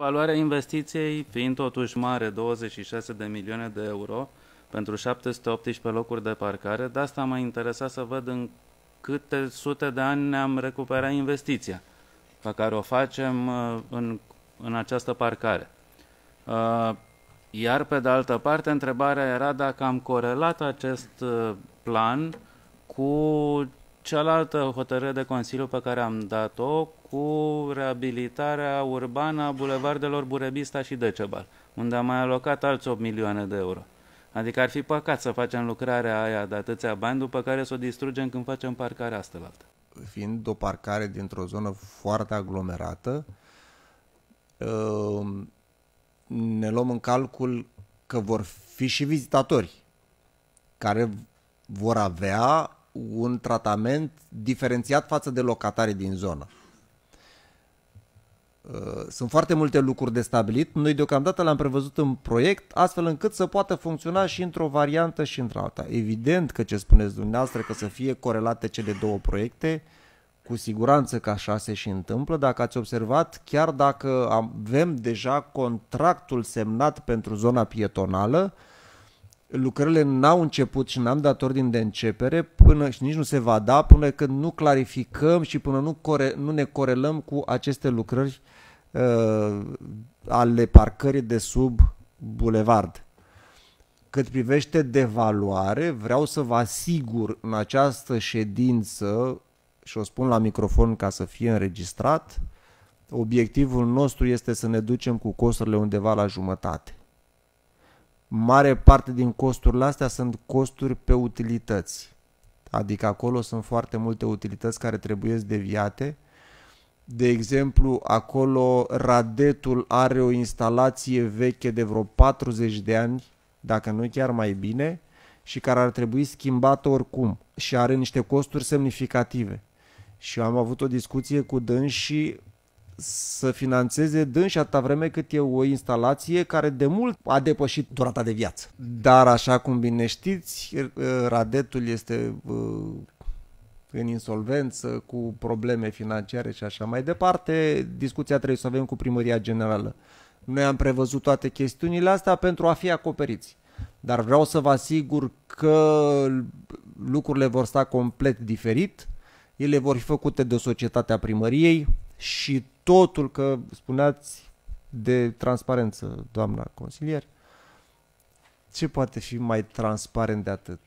Valoarea investiției fiind totuși mare, 26 de milioane de euro pentru 718 locuri de parcare, de asta m-a interesat să văd în câte sute de ani ne-am recuperat investiția pe care o facem uh, în, în această parcare. Uh, iar pe de altă parte, întrebarea era dacă am corelat acest uh, plan cu cealaltă hotărâre de Consiliu pe care am dat-o cu reabilitarea urbană a bulevardelor Burebista și Decebal, unde am mai alocat alți 8 milioane de euro. Adică ar fi păcat să facem lucrarea aia de atâția bani, după care să o distrugem când facem parcarea asta la Fiind o parcare dintr-o zonă foarte aglomerată, uh, ne luăm în calcul că vor fi și vizitatori care vor avea un tratament diferențiat față de locatarii din zonă. Uh, sunt foarte multe lucruri de stabilit, noi deocamdată le-am prevăzut în proiect astfel încât să poată funcționa și într-o variantă și într-alta. Evident că ce spuneți dumneavoastră că să fie corelate cele două proiecte, cu siguranță că așa se și întâmplă. Dacă ați observat, chiar dacă avem deja contractul semnat pentru zona pietonală, uh, lucrările n-au început și n-am dat ordin de începere până și nici nu se va da până când nu clarificăm și până nu, core, nu ne corelăm cu aceste lucrări uh, ale parcării de sub bulevard. Cât privește devaluare, vreau să vă asigur în această ședință și o spun la microfon ca să fie înregistrat, obiectivul nostru este să ne ducem cu costurile undeva la jumătate mare parte din costurile astea sunt costuri pe utilități. Adică acolo sunt foarte multe utilități care trebuie deviate. De exemplu, acolo Radetul are o instalație veche de vreo 40 de ani, dacă nu chiar mai bine, și care ar trebui schimbată oricum și are niște costuri semnificative. Și eu am avut o discuție cu dâns și să financeze dânsi atâta vreme cât e o instalație care de mult a depășit durata de viață. Dar așa cum bine știți, uh, Radetul este uh, în insolvență, cu probleme financiare și așa mai departe, discuția trebuie să avem cu primăria generală. Noi am prevăzut toate chestiunile astea pentru a fi acoperiți. Dar vreau să vă asigur că lucrurile vor sta complet diferit, ele vor fi făcute de societatea primăriei, și totul, că spuneați de transparență, doamna consilier, ce poate fi mai transparent de atât?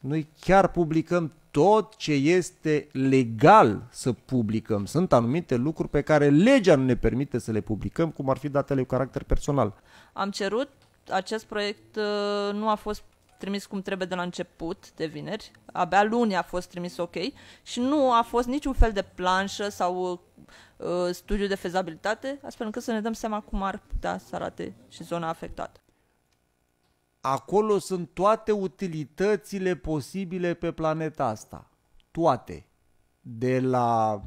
Noi chiar publicăm tot ce este legal să publicăm. Sunt anumite lucruri pe care legea nu ne permite să le publicăm, cum ar fi datele cu caracter personal. Am cerut, acest proiect uh, nu a fost trimis cum trebuie de la început, de vineri. Abia luni a fost trimis ok și nu a fost niciun fel de planșă sau uh, studiu de fezabilitate, astfel încât să ne dăm seama cum ar putea să arate și zona afectată. Acolo sunt toate utilitățile posibile pe planeta asta. Toate. De la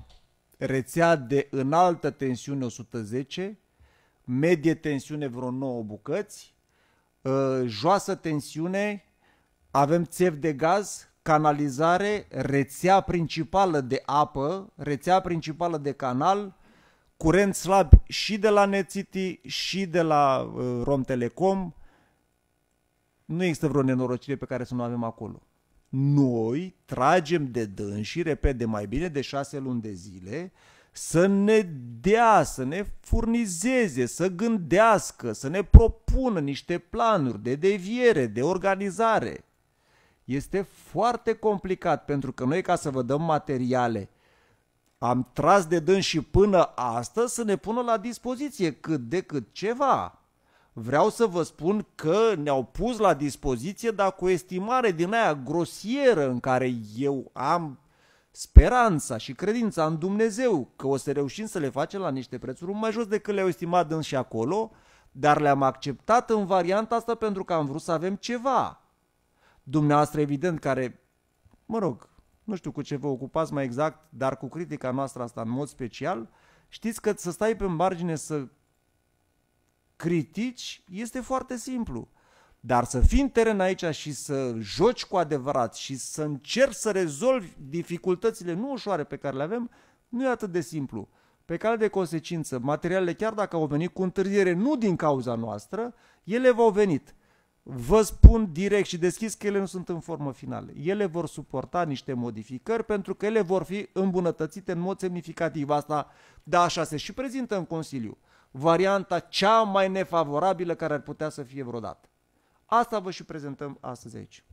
rețea de înaltă tensiune 110, medie tensiune vreo 9 bucăți, uh, joasă tensiune, avem țev de gaz canalizare, rețea principală de apă, rețea principală de canal, curent slab și de la NetCity și de la uh, Romtelecom. Nu există vreo nenorocire pe care să nu avem acolo. Noi tragem de și repet, de mai bine de șase luni de zile, să ne dea, să ne furnizeze, să gândească, să ne propună niște planuri de deviere, de organizare este foarte complicat pentru că noi ca să vă dăm materiale am tras de dâns și până astăzi să ne pună la dispoziție cât de cât ceva. Vreau să vă spun că ne-au pus la dispoziție, dar cu estimare din aia grosieră în care eu am speranța și credința în Dumnezeu că o să reușim să le facem la niște prețuri mai jos decât le-au estimat dâns și acolo, dar le-am acceptat în varianta asta pentru că am vrut să avem ceva dumneavoastră, evident, care, mă rog, nu știu cu ce vă ocupați mai exact, dar cu critica noastră asta în mod special, știți că să stai pe margine să critici este foarte simplu. Dar să fii în teren aici și să joci cu adevărat și să încerci să rezolvi dificultățile nu ușoare pe care le avem, nu e atât de simplu. Pe cale de consecință, materialele, chiar dacă au venit cu întârziere, nu din cauza noastră, ele v-au venit. Vă spun direct și deschis că ele nu sunt în formă finală. Ele vor suporta niște modificări pentru că ele vor fi îmbunătățite în mod semnificativ. Asta, da, așa se și prezintă în Consiliu. Varianta cea mai nefavorabilă care ar putea să fie vreodată. Asta vă și prezentăm astăzi aici.